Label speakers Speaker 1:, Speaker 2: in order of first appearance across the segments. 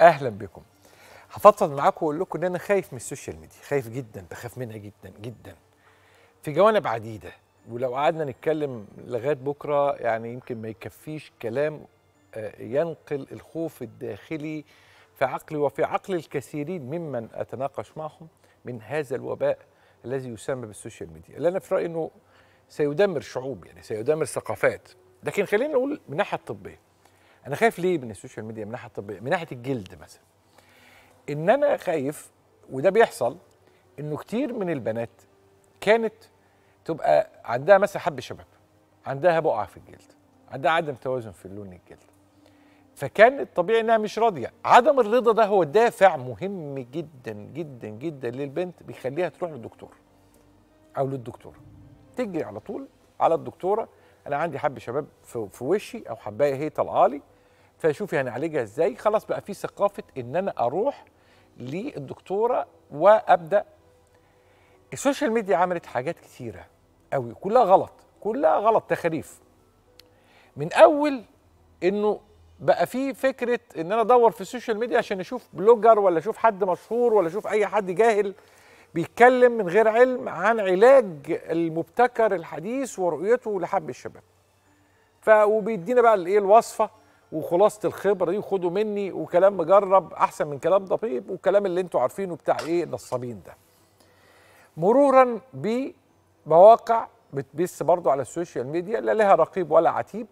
Speaker 1: اهلا بكم هفضفض معاكم واقول لكم ان انا خايف من السوشيال ميديا خايف جدا بخاف منها جدا جدا في جوانب عديده ولو قعدنا نتكلم لغايه بكره يعني يمكن ما يكفيش كلام آه، ينقل الخوف الداخلي في عقلي وفي عقل الكثيرين ممن اتناقش معهم من هذا الوباء الذي يسمى بالسوشيال ميديا اللي انا في رايي انه سيدمر شعوب يعني سيدمر ثقافات لكن خلينا نقول من الناحيه الطبيه انا خايف ليه من السوشيال ميديا من ناحيه الطبيه من ناحيه الجلد مثلا ان انا خايف وده بيحصل انه كتير من البنات كانت تبقى عندها مثلا حب شباب عندها بقعه في الجلد عندها عدم توازن في لون الجلد فكان الطبيعي انها مش راضيه عدم الرضا ده هو دافع مهم جدا جدا جدا للبنت بيخليها تروح للدكتور او للدكتوره تجري على طول على الدكتوره انا عندي حب شباب في وشي او حبايه هي طالعه لي فشوفي يعني هنعالجها ازاي خلاص بقى في ثقافه ان انا اروح للدكتوره وابدا السوشيال ميديا عملت حاجات كثيره قوي كلها غلط كلها غلط تخاريف من اول انه بقى في فكره ان انا ادور في السوشيال ميديا عشان اشوف بلوجر ولا اشوف حد مشهور ولا اشوف اي حد جاهل بيتكلم من غير علم عن علاج المبتكر الحديث ورؤيته لحب الشباب ف وبيدينا بقى الايه الوصفه وخلاصه الخبره دي خدوا مني وكلام مجرب احسن من كلام طبيب والكلام اللي انتوا عارفينه بتاع ايه نصابين ده مرورا بمواقع بتبث برضو على السوشيال ميديا لا لها رقيب ولا عتيب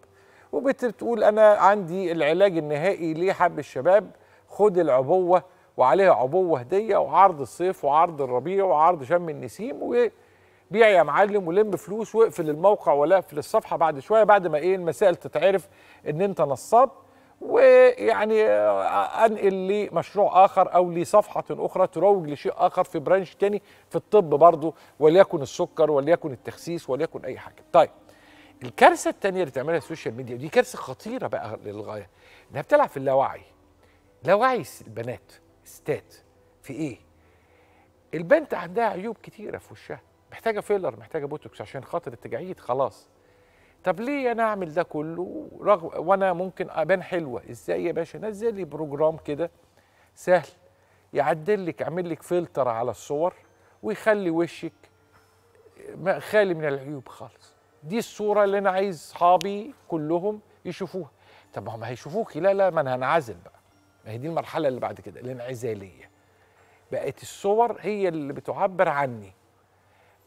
Speaker 1: وبتقول انا عندي العلاج النهائي ليه حب الشباب خد العبوه وعليها عبوه هديه وعرض الصيف وعرض الربيع وعرض شم النسيم و بيع يا معلم ولم فلوس واقفل الموقع ولا اقفل الصفحه بعد شويه بعد ما ايه المسائل تتعرف ان انت نصاب ويعني انقل لمشروع اخر او لصفحه اخرى تروج لشيء اخر في برانش تاني في الطب برضه وليكن السكر وليكن التخسيس وليكن اي حاجه. طيب الكارثه الثانيه اللي بتعملها السوشيال ميديا ودي كارثه خطيره بقى للغايه انها بتلعب في اللاوعي. لاوعي البنات الستات في ايه؟ البنت عندها عيوب كتيره في وشها محتاجه فيلر محتاجه بوتوكس عشان خاطر التجاعيد خلاص طب ليه انا اعمل ده كله رغم وانا ممكن ابان حلوه ازاي يا باشا نزل لي بروجرام كده سهل يعدل لك يعمل لك فلتر على الصور ويخلي وشك خالي من العيوب خالص دي الصوره اللي انا عايز اصحابي كلهم يشوفوها طب ما هم هيشوفوكي لا لا ما انا هنعزل بقى ما هي دي المرحله اللي بعد كده الانعزاليه بقت الصور هي اللي بتعبر عني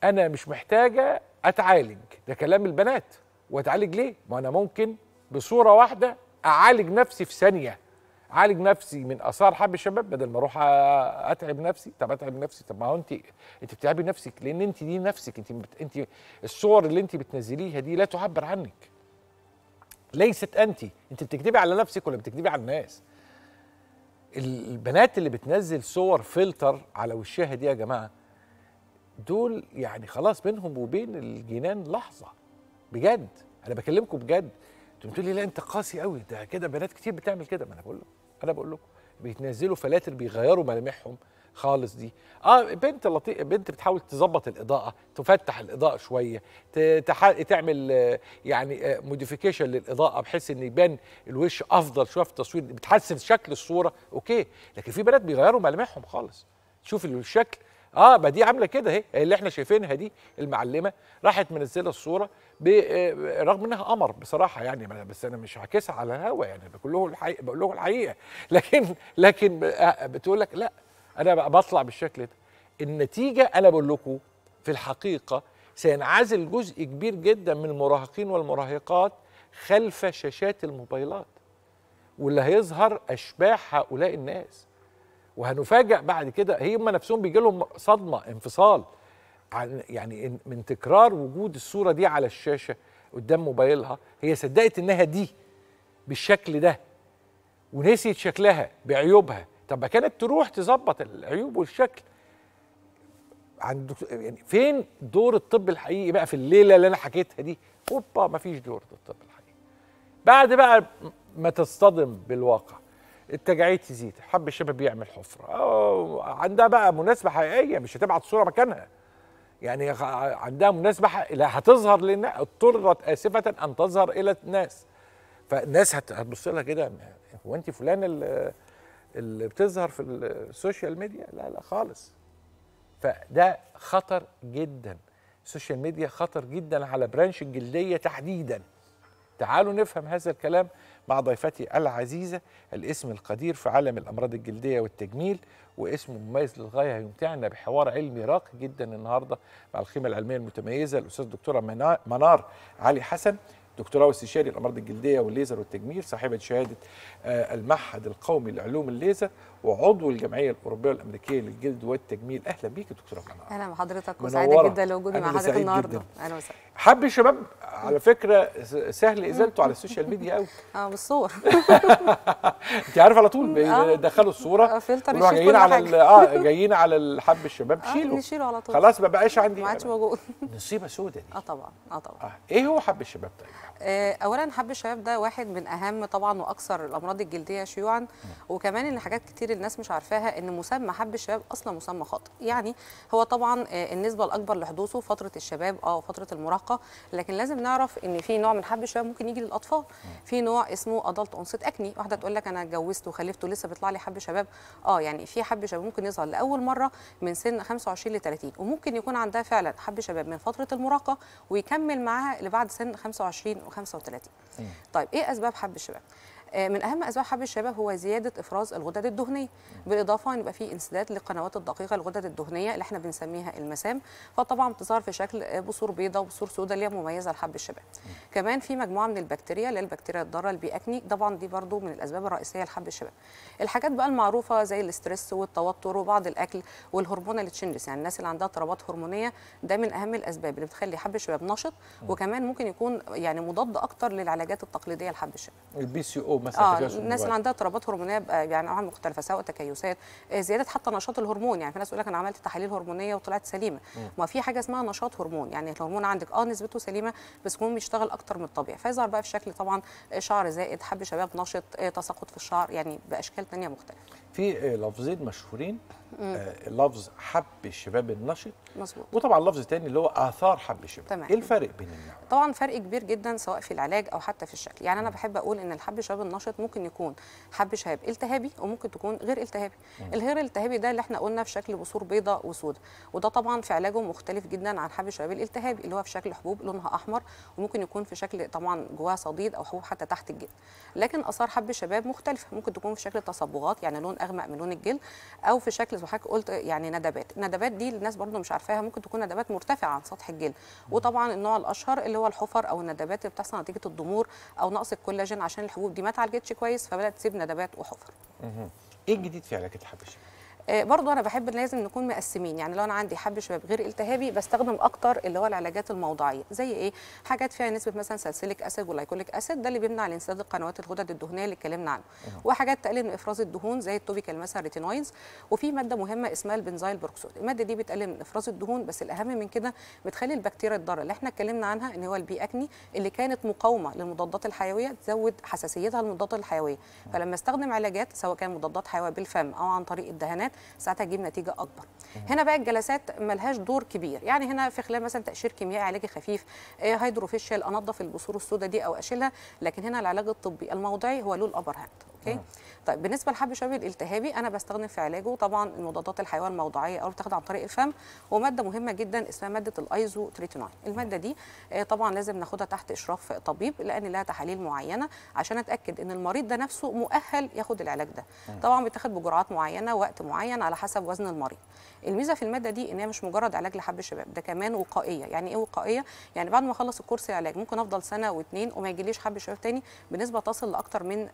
Speaker 1: انا مش محتاجه اتعالج ده كلام البنات واتعالج ليه ما انا ممكن بصوره واحده اعالج نفسي في ثانيه اعالج نفسي من اثار حب الشباب بدل ما اروح اتعب نفسي طب اتعب نفسي طب ما هو انت انت بتعبي نفسك لان انت دي نفسك انت بت... انت الصور اللي انت بتنزليها دي لا تعبر عنك ليست انت انت بتكذبي على نفسك ولا بتكذبي على الناس البنات اللي بتنزل صور فلتر على وشها دي يا جماعه دول يعني خلاص بينهم وبين الجنان لحظه بجد انا بكلمكم بجد انتوا بتقولوا لي لا انت قاسي قوي ده كده بنات كتير بتعمل كده ما انا بقول لكم انا بقول لكم بيتنزلوا فلاتر بيغيروا ملامحهم خالص دي اه بنت لطيفه بنت بتحاول تظبط الاضاءه تفتح الاضاءه شويه تح... تعمل يعني موديفيكيشن آه، للاضاءه بحيث ان يبان الوش افضل شويه في التصوير بتحسن شكل الصوره اوكي لكن في بنات بيغيروا ملامحهم خالص تشوف الشكل اه ما دي عامله كده اهي اللي احنا شايفينها دي المعلمه راحت منزله الصوره آه، رغم انها قمر بصراحه يعني بس انا مش هعكسها على الهوا يعني بقول لهم الحقيقه بقول لهم الحقيقه لكن لكن آه، بتقول لك لا انا بطلع بالشكل ده النتيجه انا بقول لكم في الحقيقه سينعزل جزء كبير جدا من المراهقين والمراهقات خلف شاشات الموبايلات واللي هيظهر اشباح هؤلاء الناس وهنفاجئ بعد كده هي هم نفسهم بيجي لهم صدمه انفصال عن يعني من تكرار وجود الصوره دي على الشاشه قدام موبايلها هي صدقت انها دي بالشكل ده ونسيت شكلها بعيوبها طب ما كانت تروح تظبط العيوب والشكل عند يعني فين دور الطب الحقيقي بقى في الليله اللي انا حكيتها دي اوبا ما فيش دور الطب الحقيقي بعد بقى ما تصطدم بالواقع التجاعيد تزيد حب الشباب بيعمل حفره أو عندها بقى مناسبه حقيقيه مش هتبعت صوره مكانها يعني عندها مناسبة هتظهر للناس اضطرت آسفة أن تظهر إلى الناس فالناس هتبص لها كده هو أنت فلان اللي بتظهر في السوشيال ميديا لا لا خالص فده خطر جدا السوشيال ميديا خطر جدا على برانش الجلدية تحديدا تعالوا نفهم هذا الكلام مع ضيفتي العزيزة الاسم القدير في عالم الأمراض الجلدية والتجميل واسم مميز للغاية هيمتعنا بحوار علمي راقي جدا النهاردة مع القيمة العلمية المتميزة الأستاذ الدكتورة منار علي حسن دكتوراه واستشاري الامراض الجلديه والليزر والتجميل صاحبه شهاده آه، المعهد القومي لعلوم الليزر وعضو الجمعيه الاوروبيه والامريكيه للجلد والتجميل اهلا بيك يا دكتوره منى اهلا بحضرتك وسعيده جدا لوجودي مع حضرتك النهارده اهلا وسهلا حب الشباب على فكره سهل ازالته على السوشيال ميديا قوي
Speaker 2: اه بالصور
Speaker 1: انت عارف على طول آه. بيدخلوا الصوره آه، فلتر جايين على اه جايين على الحب الشباب آه، شيله نشيله على طول خلاص ما بقاش عندي ما عادش موجود نصيبه سودة دي اه طبعا اه طبعا ايه هو حب الشباب طيب؟
Speaker 2: اولا حب الشباب ده واحد من اهم طبعا واكثر الامراض الجلديه شيوعا وكمان ان حاجات كتير كتير الناس مش عارفاها ان مسمى حب الشباب اصلا مسمى خاطئ يعني هو طبعا آه، النسبه الاكبر لحدوثه فتره الشباب اه فتره المراهقه لكن لازم نعرف ان في نوع من حب الشباب ممكن يجي للاطفال في نوع اسمه ادلت اونست اكني واحده تقول لك انا اتجوزت وخلفت ولسه بيطلع لي حب شباب اه يعني في حب شباب ممكن يظهر لاول مره من سن 25 ل 30 وممكن يكون عندها فعلا حب شباب من فتره المراهقه ويكمل معاها لبعد سن 25 و 35 طيب ايه اسباب حب الشباب آه، من اهم اسباب حب الشباب هو زياده افراز الغدد الدهنيه بالاضافه ان يبقى في انسداد للقنوات الدقيقه الغدد الدهنيه اللي احنا بنسميها المسام فطبعا بتظهر في شكل آه، بصور بيضاء وبصور سوداء اللي هي مميزه لحب الشباب كمان في مجموعه من البكتيريا اللي هي البكتيريا الضاره البيأكني طبعا دي برضو من الاسباب الرئيسيه لحب الشباب الحاجات بقى المعروفه زي الاسترس والتوتر وبعض الاكل والهرمون تشنجز يعني الناس اللي عندها اضطرابات هرمونيه ده من اهم الاسباب اللي بتخلي حب الشباب نشط وكمان ممكن يكون يعني مضاد اكتر للعلاجات التقليديه لحب الشباب
Speaker 1: البي سي او او مثلا آه الناس اللي عندها
Speaker 2: اضطرابات هرمونيه يعني انواع مختلفه سواء تكيسات آه، زياده حتى نشاط الهرمون يعني في ناس يقول لك انا عملت تحاليل هرمونيه وطلعت سليمه ما في حاجه اسمها نشاط هرمون يعني الهرمون عندك اه نسبته سليمه بس هو بيشتغل اكتر من الطبيعي فيظهر بقى في شكل طبعا آه، شعر زائد حب شباب نشط آه، تساقط في الشعر يعني باشكال ثانيه مختلفه
Speaker 1: في لفظين مشهورين آه لفظ حب الشباب النشط مظبوط وطبعا لفظ تاني اللي هو اثار حب الشباب تمام. ايه الفرق بين النوعين؟
Speaker 2: طبعا فرق كبير جدا سواء في العلاج او حتى في الشكل يعني انا بحب اقول ان الحب الشباب النشط ممكن يكون حب شباب التهابي وممكن تكون غير التهابي الغير التهابي ده اللي احنا قلنا في شكل بصور بيضاء وسوداء وده طبعا في علاجه مختلف جدا عن حب الشباب الالتهابي اللي هو في شكل حبوب لونها احمر وممكن يكون في شكل طبعا جواها صديد او حبوب حتى تحت الجلد لكن اثار حب الشباب مختلفه ممكن تكون في شكل تصبغات يعني لون اغمق من لون الجلد او في شكل مركز وحضرتك قلت يعني ندبات الندبات دي الناس برضو مش عارفاها ممكن تكون ندبات مرتفعه عن سطح الجلد وطبعا النوع الاشهر اللي هو الحفر او الندبات اللي بتحصل نتيجه الضمور او نقص الكولاجين عشان الحبوب دي ما اتعالجتش كويس فبدات تسيب ندبات وحفر
Speaker 1: ايه الجديد في علاج الحبشتكنات
Speaker 2: آه، برضو انا بحب لازم نكون مقسمين يعني لو انا عندي حب شباب غير التهابي بستخدم اكتر اللي هو العلاجات الموضعيه زي ايه حاجات فيها نسبه مثلا سلسلك اسيد ولايكوليك اسيد ده اللي بيمنع الانسداد القنوات الغدد الدهنيه اللي اتكلمنا عنه وحاجات تقلل من افراز الدهون زي التوبيكال مثلا ريتينويدز وفي ماده مهمه اسمها البنزايل بروكسود الماده دي بتقلل من افراز الدهون بس الاهم من كده بتخلي البكتيريا الضاره اللي احنا اتكلمنا عنها ان هو البي اكني اللي كانت مقاومه للمضادات الحيويه تزود حساسيتها للمضادات الحيويه فلما استخدم علاجات سواء كان مضادات حيويه بالفم او عن طريق الدهانات ساعتها تجيب نتيجه اكبر هنا بقى الجلسات ملهاش دور كبير يعني هنا في خلال مثلا تقشير كيميائي علاجي خفيف هيدروفيشال آه، انظف البصور السوداء دي او اشيلها لكن هنا العلاج الطبي الموضعي هو له الابر هاند اوكي آه. طيب بالنسبه لحب الشوبي الالتهابي انا بستخدم في علاجه طبعا المضادات الحيويه الموضعيه او بتاخد عن طريق الفم وماده مهمه جدا اسمها ماده الايزو تريتونين الماده دي آه، طبعا لازم ناخدها تحت اشراف طبيب لان لها تحاليل معينه عشان اتاكد ان المريض ده نفسه مؤهل ياخد العلاج ده آه. طبعا بيتاخد بجرعات معينه وقت معين على حسب وزن المريض الميزه في الماده دي ان هي مش مجرد علاج لحب الشباب ده كمان وقائيه يعني ايه وقائيه يعني بعد ما اخلص الكورس العلاج ممكن افضل سنه واثنين وما يجيليش حب شباب تاني بنسبه تصل لاكثر من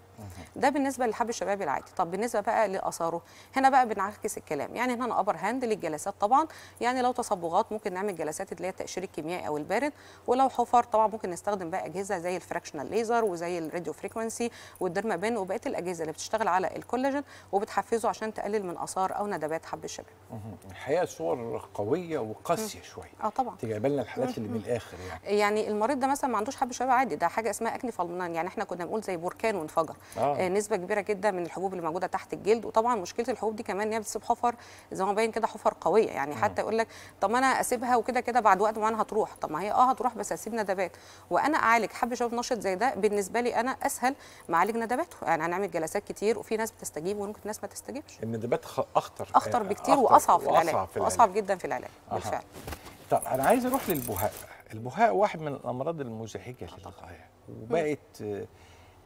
Speaker 2: 70% ده بالنسبه للحب الشبابي العادي طب بالنسبه بقى لاثاره هنا بقى بنعكس الكلام يعني هنا ابر هاند للجلسات طبعا يعني لو تصبغات ممكن نعمل جلسات اللي هي التقشير الكيميائي او البارد ولو حفر طبعا ممكن نستخدم بقى اجهزه زي الفراكشنال ليزر وزي الراديو فريكونسي والديرما بين وبقيه الاجهزه اللي بتشتغل على الكولاجين وبتحفزه عشان تقلل من اثار او ندبات حب الشباب
Speaker 1: الحقيقه صور قويه وقاسيه شويه اه طبعا تجيب لنا الحالات اللي من الاخر
Speaker 2: يعني يعني المريض ده مثلا ما عندوش حب شباب عادي ده حاجه اسمها اكني فالمنان يعني احنا كنا بنقول زي بركان وانفجر موجوده آه. آه. نسبه كبيره جدا من الحبوب اللي موجوده تحت الجلد وطبعا مشكله الحبوب دي كمان ان هي بتسيب حفر زي ما باين كده حفر قويه يعني حتى آه. يقول لك طب ما انا اسيبها وكده كده بعد وقت معين هتروح طب ما هي اه هتروح بس اسيب ندبات وانا اعالج حب شباب نشط زي ده بالنسبه لي انا اسهل معالج ندباته يعني هنعمل جلسات كتير وفي ناس بتستجيب وممكن ناس ما تستجيبش
Speaker 1: الندبات اخطر اخطر آه، بكتير أخطر واصعب في العلاج واصعب جدا في العلاج أه. بالفعل طب انا عايز اروح للبهاء البهاء واحد من الامراض المزعجه للغايه وبقت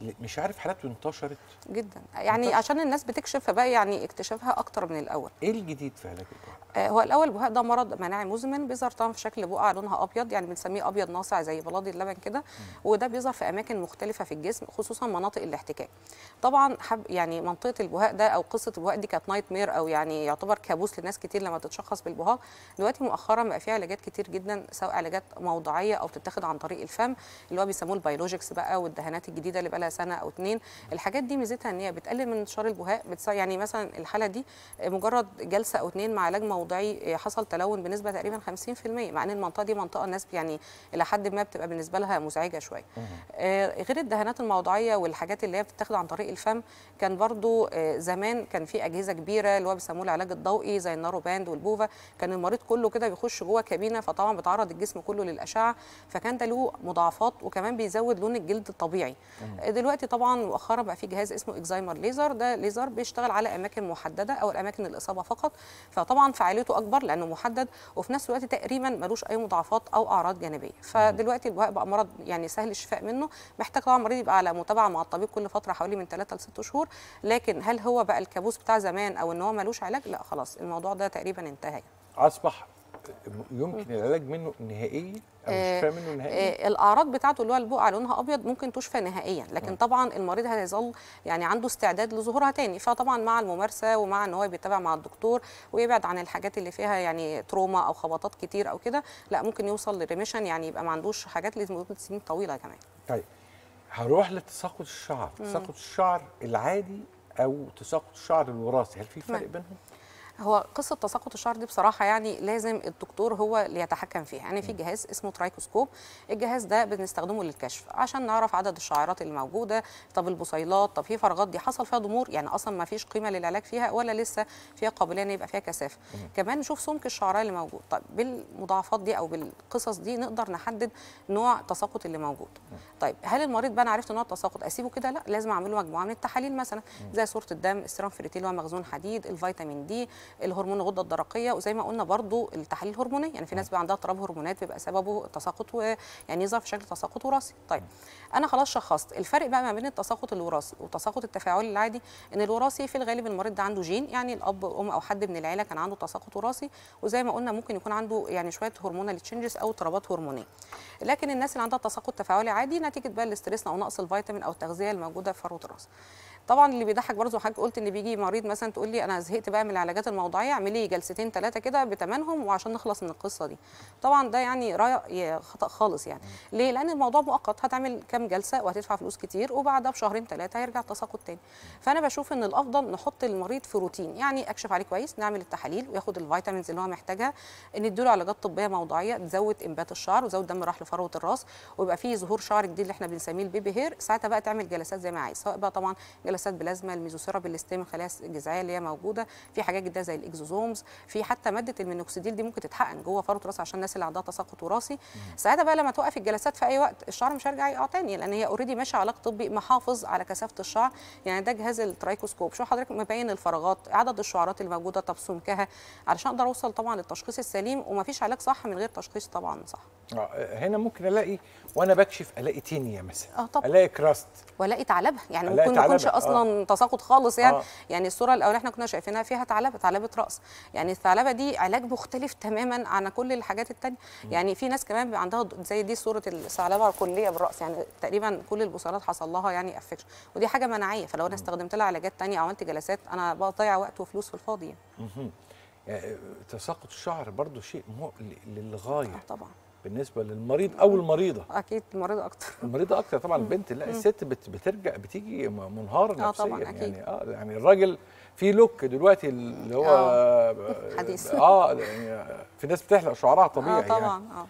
Speaker 1: مش عارف حالاته انتشرت
Speaker 2: جدا يعني انتشر. عشان الناس بتكشف بقى يعني اكتشافها اكتر من الاول ايه الجديد في علاج البقع آه هو الاول البهاق ده مرض مناعي مزمن بيظهر طبعا في شكل بقع لونها ابيض يعني بنسميه ابيض ناصع زي بلاضي اللبن كده وده بيظهر في اماكن مختلفه في الجسم خصوصا مناطق الاحتكاك طبعا حب يعني منطقه البهاء ده او قصه البهاء دي كانت نايت مير او يعني يعتبر كابوس لناس كتير لما تتشخص بالبهاء دلوقتي مؤخرا بقى في علاجات كتير جدا سواء علاجات موضعيه او تتاخد عن طريق الفم اللي هو بيسموه البيولوجيكس بقى والدهانات الجديده اللي بقى سنه او اتنين الحاجات دي ميزتها ان هي بتقلل من انتشار البهاء يعني مثلا الحاله دي مجرد جلسه او اتنين مع علاج موضعي حصل تلون بنسبه تقريبا 50% مع ان المنطقه دي منطقه الناس يعني الى حد ما بتبقى بالنسبه لها مزعجه شويه آه، غير الدهانات الموضعيه والحاجات اللي هي بتتاخد عن طريق الفم كان برضو آه، زمان كان في اجهزه كبيره اللي هو بيسموه العلاج الضوئي زي النارو باند والبوفا كان المريض كله كده بيخش جوه كابينه فطبعا بتعرض الجسم كله للاشعه فكان ده له مضاعفات وكمان بيزود لون الجلد الطبيعي دلوقتي طبعا مؤخرا بقى في جهاز اسمه اكزايمر ليزر ده ليزر بيشتغل على اماكن محدده او الاماكن الاصابه فقط فطبعا فعاليته اكبر لانه محدد وفي نفس الوقت تقريبا ملوش اي مضاعفات او اعراض جانبيه فدلوقتي الوهاء بقى مرض يعني سهل الشفاء منه محتاج طبعا المريض يبقى على متابعه مع الطبيب كل فتره حوالي من 3 ل 6 شهور لكن هل هو بقى الكابوس بتاع زمان او ان هو ملوش علاج لا خلاص الموضوع ده تقريبا انتهى
Speaker 1: اصبح يمكن العلاج منه نهائيا او الشفاء آه، منه نهائيا
Speaker 2: آه، الاعراض بتاعته اللي هو البقع لونها ابيض ممكن تشفى نهائيا لكن آه. طبعا المريض هيظل يعني عنده استعداد لظهورها تاني فطبعا مع الممارسه ومع ان هو بيتابع مع الدكتور ويبعد عن الحاجات اللي فيها يعني تروما او خبطات كتير او كده لا ممكن يوصل لريميشن يعني يبقى ما عندوش حاجات لمده سنين طويله كمان
Speaker 1: طيب هروح لتساقط الشعر تساقط الشعر العادي او تساقط الشعر الوراثي هل في فرق بينهم
Speaker 2: هو قصه تساقط الشعر دي بصراحه يعني لازم الدكتور هو اللي يتحكم فيها يعني في جهاز اسمه ترايكوسكوب الجهاز ده بنستخدمه للكشف عشان نعرف عدد الشعيرات اللي موجوده طب البصيلات طب في فراغات دي حصل فيها ضمور يعني اصلا ما فيش قيمه للعلاج فيها ولا لسه فيها قابليه ان يبقى فيها كثافه كمان نشوف سمك الشعراء اللي موجود طب بالمضاعفات دي او بالقصص دي نقدر نحدد نوع التساقط اللي موجود طيب هل المريض بقى انا عرفت نوع التساقط اسيبه كده لا لازم اعمل له مجموعه من التحاليل مثلا زي صوره الدم السيرم فريتيل ومخزون حديد الفيتامين دي الهرمون الغده الدرقيه وزي ما قلنا برضو التحاليل الهرمونيه يعني في ناس بيبقى عندها اضطراب هرمونات بيبقى سببه تساقط يعني يظهر في شكل تساقط وراثي طيب انا خلاص شخصت الفرق بقى ما بين التساقط الوراثي والتساقط التفاعلي العادي ان الوراثي في الغالب المريض ده عنده جين يعني الاب ام او حد من العيله كان عنده تساقط وراثي وزي ما قلنا ممكن يكون عنده يعني شويه هرمونال تشينجز او اضطرابات هرمونيه لكن الناس اللي عندها تساقط تفاعلي عادي نتيجه بقى الاسترس او نقص الفيتامين او التغذيه الموجوده في فروه الراس طبعا اللي بيضحك برضه حاجه قلت ان بيجي مريض مثلا تقول لي انا زهقت بقى من العلاجات الموضعيه اعملي جلستين ثلاثه كده بتمنهم وعشان نخلص من القصه دي طبعا ده يعني راي خطا خالص يعني ليه لان الموضوع مؤقت هتعمل كام جلسه وهتدفع فلوس كتير وبعدها بشهرين ثلاثه هيرجع التساقط تاني فانا بشوف ان الافضل نحط المريض في روتين يعني اكشف عليه كويس نعمل التحاليل وياخد الفيتامينز اللي هو محتاجها نديله علاجات طبيه موضعيه تزود انبات الشعر وتزود دم راح لفروه الراس ويبقى فيه ظهور شعر جديد اللي احنا بنسميه البيبي هير ساعتها بقى تعمل جلسات زي ما عايز سواء بقى طبعا جلسات جلسات بلازما الميزوثيرابي اللي استيم خلايا جذعيه اللي هي موجوده في حاجات جدا زي الاكزوزومز في حتى ماده المينوكسيديل دي ممكن تتحقن جوه فروه راس عشان الناس اللي عندها تساقط وراثي ساعتها بقى لما توقف الجلسات في اي وقت الشعر مش هيرجع يقع تاني لان هي اوريدي ماشيه علاج طبي محافظ على كثافه الشعر يعني ده جهاز الترايكوسكوب شو حضرتك مبين الفراغات عدد الشعرات اللي موجوده طب سمكها علشان اقدر اوصل طبعا للتشخيص السليم ومفيش علاج صح من غير تشخيص طبعا صح
Speaker 1: آه، هنا ممكن الاقي وانا بكشف الاقي تينيا مثلا اه طبعا الاقي كراست
Speaker 2: والاقي تعلبه يعني ممكن ما يكونش اصلا آه. تساقط خالص يعني آه. يعني الصوره الاولانيه احنا كنا شايفينها فيها ثعلبه ثعلبه راس يعني الثعلبه دي علاج مختلف تماما عن كل الحاجات الثانيه يعني في ناس كمان عندها زي دي صوره الثعلبه الكليه بالراس يعني تقريبا كل البصيلات حصل لها يعني افكشن ودي حاجه مناعيه فلو انا استخدمت لها علاجات ثانيه او عملت جلسات انا بضيع وقت وفلوس في الفاضي
Speaker 1: يعني. يعني تساقط الشعر برضو شيء مقلق للغايه آه، طبعا بالنسبه للمريض او المريضه
Speaker 2: اكيد المريضه اكتر
Speaker 1: المريضه اكتر طبعا البنت لا الست بت بترجع بتيجي منهاره آه، نفسيا آه طبعا يعني أكيد. اه يعني الراجل في لوك دلوقتي اللي هو آه. حديث اه يعني في ناس بتحلق شعرها طبيعي اه طبعا يعني. اه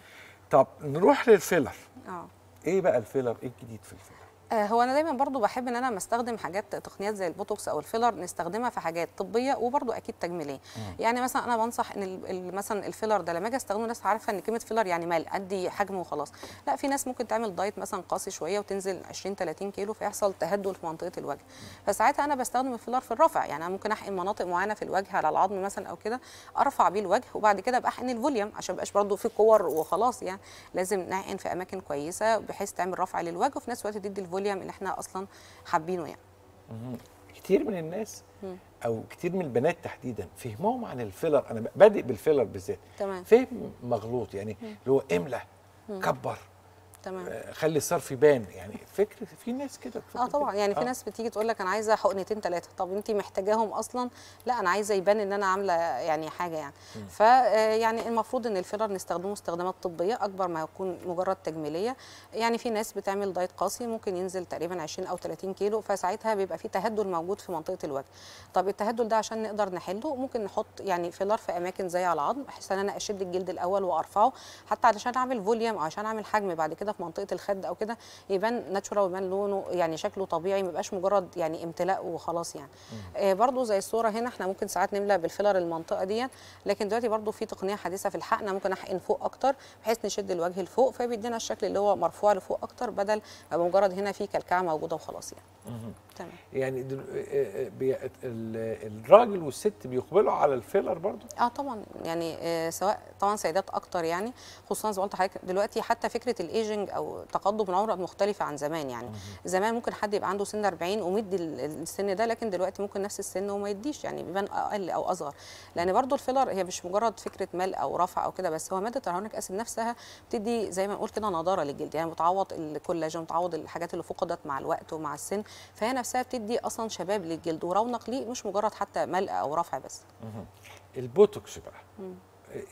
Speaker 1: طب نروح للفيلر اه ايه بقى الفيلر ايه الجديد في الفيلر
Speaker 2: آه، هو انا دايما برضو بحب ان انا لما استخدم حاجات تقنيات زي البوتوكس او الفيلر نستخدمها في حاجات طبيه وبرضو اكيد تجميليه يعني مثلا انا بنصح ان مثلا الفيلر ده لما اجي استخدمه ناس عارفه ان كلمه فيلر يعني مال ادي حجم وخلاص لا في ناس ممكن تعمل دايت مثلا قاسي شويه وتنزل 20 30 كيلو فيحصل تهدل في منطقه الوجه فساعتها انا بستخدم الفيلر في الرفع يعني انا ممكن احقن مناطق معينه في الوجه على العظم مثلا او كده ارفع بيه الوجه وبعد كده ابقى احقن الفوليوم عشان ما برضو في كور وخلاص يعني لازم نحقن في اماكن كويسه بحيث تعمل رفع للوجه وفي نفس الوقت تدي فوليوم اللي احنا اصلا حابينه يعني
Speaker 1: كتير من الناس او كتير من البنات تحديدا فهمهم عن الفيلر انا بادئ بالفيلر بالذات تمام فهم مغلوط يعني اللي هو املى
Speaker 2: كبر تمام آه،
Speaker 1: خلي الصرف يبان يعني فكر في ناس كده اه طبعا يعني في آه. ناس
Speaker 2: بتيجي تقول لك انا عايزه حقنتين ثلاثه طب انت محتاجاهم اصلا لا انا عايزه يبان ان انا عامله يعني حاجه يعني فيعني آه، المفروض ان الفيلر نستخدمه استخدامات طبيه اكبر ما يكون مجرد تجميليه يعني في ناس بتعمل دايت قاسي ممكن ينزل تقريبا 20 او 30 كيلو فساعتها بيبقى في تهدل موجود في منطقه الوجه طب التهدل ده عشان نقدر نحله ممكن نحط يعني فيلر في اماكن زي على العظم بحيث ان انا اشد الجلد الاول وارفعه حتى علشان اعمل فوليوم او عشان اعمل حجم بعد كده كده في منطقه الخد او كده يبان ناتشورال ويبان لونه يعني شكله طبيعي ما يبقاش مجرد يعني امتلاء وخلاص يعني آه برضو زي الصوره هنا احنا ممكن ساعات نملى بالفيلر المنطقه ديت لكن دلوقتي برضو في تقنيه حديثه في الحقنه ممكن احقن فوق اكتر بحيث نشد الوجه لفوق فبيدينا الشكل اللي هو مرفوع لفوق اكتر بدل مجرد هنا في كلكعه موجوده وخلاص يعني
Speaker 1: يعني آه، آه، آه، الراجل والست بيقبلوا على الفيلر برضو
Speaker 2: اه طبعا يعني سواء طبعا سيدات اكتر يعني خصوصا زي ما قلت لحضرتك دلوقتي حتى فكره الايجنج او تقدم العمر مختلفه عن زمان يعني زمان ممكن حد يبقى عنده سن 40 ومدي السن ده لكن دلوقتي ممكن نفس السن وما يديش يعني بيبان اقل او اصغر لان برضو الفيلر هي مش مجرد فكره ملء او رفع او كده بس هو ماده الهيالورونيك اسيد نفسها بتدي زي ما نقول كده نضاره للجلد يعني بتعوض الكولاجين بتعوض الحاجات اللي فقدت مع الوقت ومع السن فهي نفسها بتدي اصلا شباب للجلد ورونق ليه مش مجرد حتى ملء او رفع بس
Speaker 1: البوتوكس بقى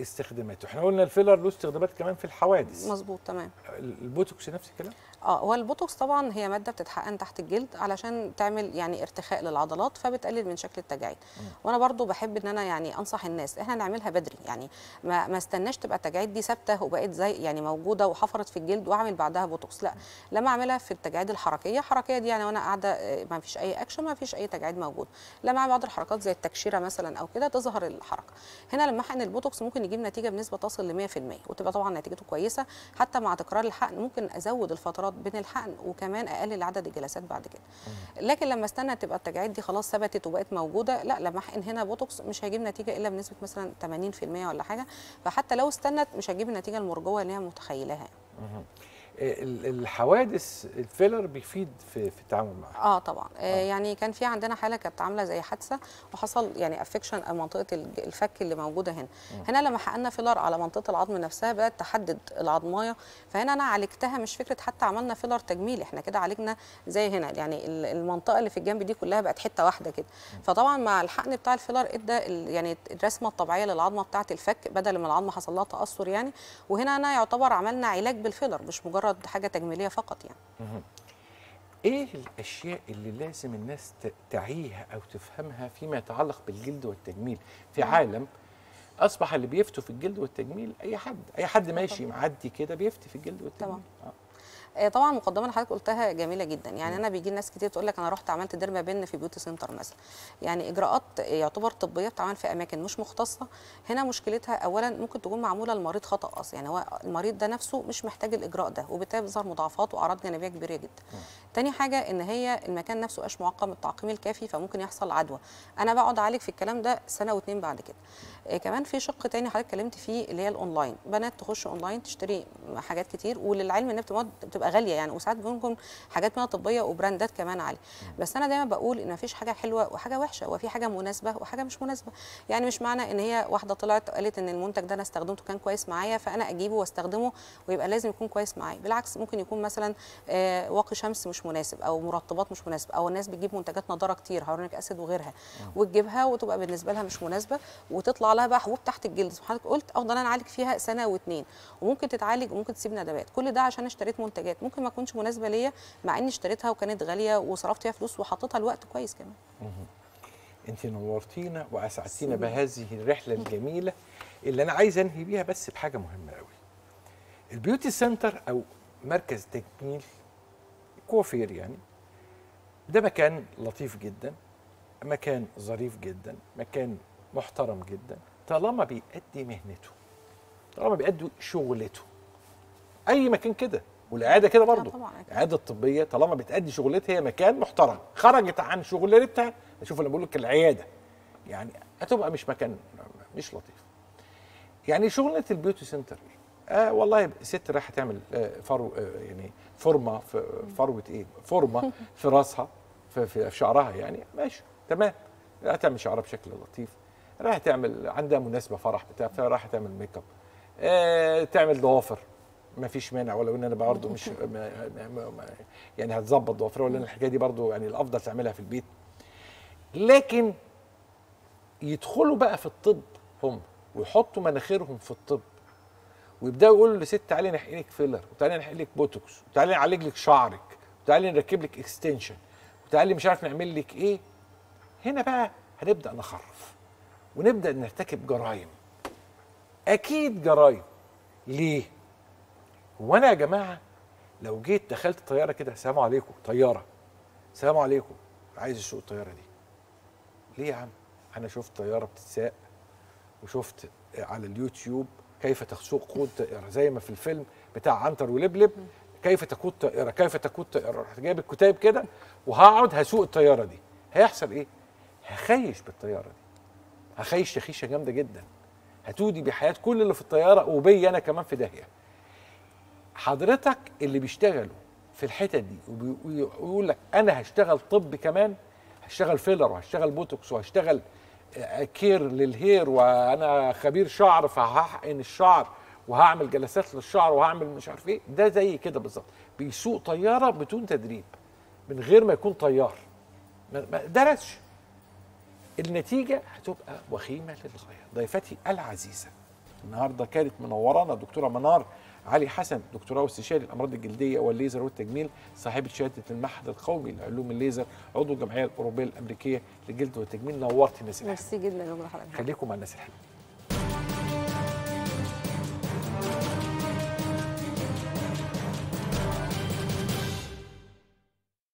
Speaker 1: استخداماته احنا قلنا الفيلر له استخدامات كمان في الحوادث مظبوط تمام البوتوكس نفس الكلام
Speaker 2: اه هو البوتوكس طبعا هي ماده بتتحقن تحت الجلد علشان تعمل يعني ارتخاء للعضلات فبتقلل من شكل التجاعيد وانا برضو بحب ان انا يعني انصح الناس احنا نعملها بدري يعني ما ما استناش تبقى التجاعيد دي ثابته وبقت زي يعني موجوده وحفرت في الجلد واعمل بعدها بوتوكس لا م. لما اعملها في التجاعيد الحركيه الحركيه دي يعني وانا قاعده آه، ما فيش اي اكشن ما فيش اي تجاعيد موجود لما بعض الحركات زي التكشيره مثلا او كده تظهر الحركه هنا لما احقن البوتوكس ممكن يجيب نتيجه بنسبه تصل ل 100% وتبقى طبعا نتيجته كويسه حتى مع تكرار الحقن ممكن ازود الفترات بين الحقن وكمان اقلل عدد الجلسات بعد كده لكن لما استنى تبقى التجاعيد دي خلاص ثبتت وبقت موجوده لا لما احقن هنا بوتوكس مش هيجيب نتيجه الا بنسبه مثلا 80% ولا حاجه فحتى لو استنت مش هيجيب النتيجه المرجوه اللي هي متخيلاها
Speaker 1: الحوادث الفيلر بيفيد في, في التعامل معها
Speaker 2: اه طبعا آه،, آه. يعني كان في عندنا حاله كانت عامله زي حادثه وحصل يعني افكشن او آه، منطقه الفك اللي موجوده هنا م. هنا لما حقنا فيلر على منطقه العظم نفسها بقت تحدد العظمايه فهنا انا عالجتها مش فكره حتى عملنا فيلر تجميل احنا كده عالجنا زي هنا يعني المنطقه اللي في الجنب دي كلها بقت حته واحده كده فطبعا مع الحقن بتاع الفيلر ادى إيه يعني الرسمه الطبيعيه للعظمه بتاعه الفك بدل ما العظمه حصل لها تاثر يعني وهنا انا يعتبر عملنا علاج بالفيلر مش مجرد مجرد حاجه تجميليه فقط
Speaker 1: يعني ايه الاشياء اللي لازم الناس تعيها او تفهمها فيما يتعلق بالجلد والتجميل في عالم اصبح اللي بيفتوا في الجلد والتجميل اي حد اي حد ماشي معدي كده بيفتي في الجلد والتجميل طبعا. آه.
Speaker 2: آه، طبعا المقدمه اللي حضرتك قلتها جميله جدا يعني انا بيجي ناس كتير تقول لك انا رحت عملت ديرما بن في بيوتي سنتر مثلا يعني اجراءات يعتبر طبيه بتتعمل في اماكن مش مختصه هنا مشكلتها اولا ممكن تكون معموله لمريض خطا اصلا يعني هو المريض ده نفسه مش محتاج الاجراء ده وبالتالي بيظهر مضاعفات واعراض جانبيه كبيره جدا تاني حاجه ان هي المكان نفسه مش معقم التعقيم الكافي فممكن يحصل عدوى انا بقعد اعالج في الكلام ده سنه واتنين بعد كده إيه كمان في شق تاني حضرتك اتكلمت فيه اللي هي الاونلاين بنات تخش اونلاين تشتري حاجات كتير وللعلم ان بتبقى بتبقى غاليه يعني وساعات بيكون حاجات منها طبيه وبراندات كمان عاليه بس انا دايما بقول ان مفيش حاجه حلوه وحاجه وحشه وفي حاجه مناسبه وحاجه مش مناسبه يعني مش معنى ان هي واحده طلعت قالت ان المنتج ده انا استخدمته كان كويس معايا فانا اجيبه واستخدمه ويبقى لازم يكون كويس معايا بالعكس ممكن يكون مثلا آه، واقي شمس مش مناسب او مرطبات مش مناسب او الناس بتجيب منتجات نضاره كتير هيرونيك اسيد وغيرها وتجيبها وتبقى بالنسبه لها مش مناسبه وتطلع لها بقى حبوب تحت الجلد سبحانك قلت افضل انا اعالج فيها سنه واثنين وممكن تتعالج وممكن تسيب ندبات كل ده عشان اشتريت منتجات حاجات ممكن ما تكونش مناسبه ليا مع اني اشتريتها وكانت غاليه وصرفت فيها فلوس وحطيتها لوقت كويس كمان
Speaker 1: انت نورتينا واسعدتينا بهذه الرحله الجميله اللي انا عايز انهي بيها بس بحاجه مهمه قوي البيوتي سنتر او مركز تجميل كوفير يعني ده مكان لطيف جدا مكان ظريف جدا مكان محترم جدا طالما بيأدي مهنته طالما بيأدي شغلته اي مكان كده والاعاده كده برضه الاعاده الطبيه طالما بتادي شغلتها هي مكان محترم خرجت عن شغلتها شوف انا بقول لك العياده يعني هتبقى مش مكان مش لطيف يعني شغلة البيوتي سنتر آه والله ست رايحه تعمل آه فرو آه يعني فورمه في فروه ايه فورمه في راسها في, في شعرها يعني ماشي تمام هتعمل شعرها بشكل لطيف رايحه تعمل عندها مناسبه فرح بتاع فرايحه تعمل ميك اب آه تعمل ضوافر ما فيش مانع ولو ان انا برضه مش يعني هتظبط ضوافري ولا الحكايه دي برضه يعني الافضل تعملها في البيت لكن يدخلوا بقى في الطب هم ويحطوا مناخيرهم في الطب ويبداوا يقولوا لست تعالي نحقن لك فيلر وتعالي نحقن لك بوتوكس وتعالي نعالج لك شعرك وتعالي نركب لك اكستنشن وتعالي مش عارف نعمل لك ايه هنا بقى هنبدا نخرف ونبدا نرتكب جرائم اكيد جرائم ليه هو انا يا جماعه لو جيت دخلت طياره كده سلام عليكم طياره سلام عليكم عايز اسوق الطياره دي ليه يا عم انا شفت طياره بتتساق وشفت على اليوتيوب كيف تسوق قود طائره زي ما في الفيلم بتاع عنتر ولبلب كيف تقود طائره كيف تقود طائره رحت جايب الكتاب كده وهقعد هسوق الطياره دي هيحصل ايه هخيش بالطياره دي هخيش تخيشه جامده جدا هتودي بحياه كل اللي في الطياره وبي انا كمان في داهيه حضرتك اللي بيشتغلوا في الحتت دي ويقول لك انا هشتغل طب كمان هشتغل فيلر وهشتغل بوتوكس وهشتغل آه، كير للهير وانا خبير شعر فهحقن الشعر وهعمل جلسات للشعر وهعمل مش عارف ايه ده زي كده بالظبط بيسوق طياره بدون تدريب من غير ما يكون طيار ما درسش النتيجه هتبقى وخيمه للغايه ضيفتي العزيزه النهارده كانت منورانا دكتوره منار علي حسن دكتوراه واستشاري الامراض الجلديه والليزر والتجميل صاحبه شهاده المعهد القومي لعلوم الليزر عضو الجمعيه الاوروبيه الامريكيه للجلد والتجميل نورت الناس الحلوه
Speaker 2: ميرسي جدا يا جماعه
Speaker 1: خليكم مع الناس الحلوه